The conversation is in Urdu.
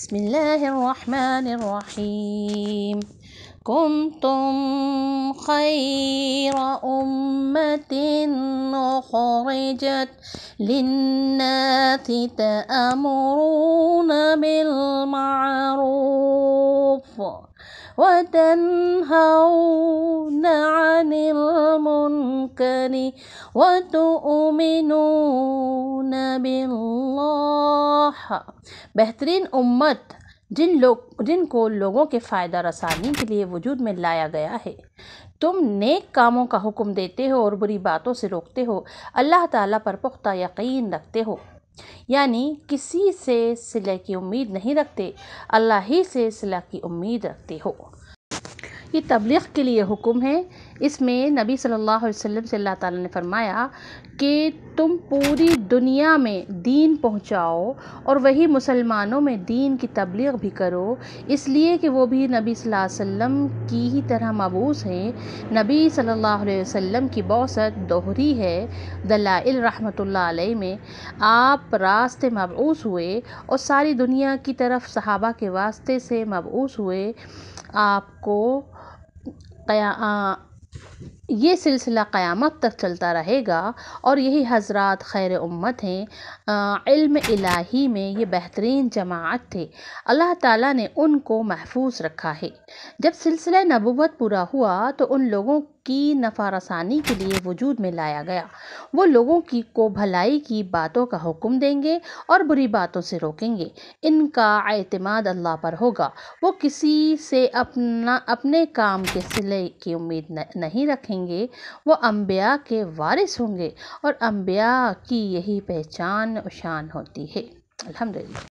بسم الله الرحمن الرحيم كنتم خير أمة أخرجت للناس تأمرون بالمعروف وتنهون عن المنكر وتؤمنون بالله ہاں۔ بہترین امت جن جن لوگ کو لوگوں کے کے فائدہ رسانی لیے وجود میں لایا گیا ہے تم نیک کاموں کا حکم دیتے ہو اور بری باتوں سے روکتے ہو اللہ تعالیٰ پر پختہ یقین رکھتے ہو یعنی کسی سے صلح کی امید نہیں رکھتے اللہ ہی سے صلح کی امید رکھتے ہو یہ تبلیغ کے لیے حکم ہے اس میں نبی صلی اللہ علیہ وسلم سے اللہ تعالیٰ نے فرمایا کہ تم پوری دنیا میں دین پہنچاؤ اور وہی مسلمانوں میں دین کی تبلیغ بھی کرو اس لیے کہ وہ بھی نبی صلی اللہ علیہ وسلم کی ہی طرح مبوس ہیں نبی صلی اللہ علیہ وسلم کی بوسط دوہری ہے دلائل رحمۃ اللہ علیہ میں آپ راستے مبعوث ہوئے اور ساری دنیا کی طرف صحابہ کے واسطے سے مبعوث ہوئے آپ کو یہ سلسلہ قیامت تک چلتا رہے گا اور یہی حضرات خیر امت ہیں علم الہی میں یہ بہترین جماعت تھے اللہ تعالیٰ نے ان کو محفوظ رکھا ہے جب سلسلہ نبوت پورا ہوا تو ان لوگوں کی نفع رسانی کے لیے وجود میں لایا گیا وہ لوگوں کی کو بھلائی کی باتوں کا حکم دیں گے اور بری باتوں سے روکیں گے ان کا اعتماد اللہ پر ہوگا وہ کسی سے اپنا اپنے کام کے سلے کی امید نہیں رکھیں گے وہ انبیاء کے وارث ہوں گے اور انبیاء کی یہی پہچان و شان ہوتی ہے الحمد للہ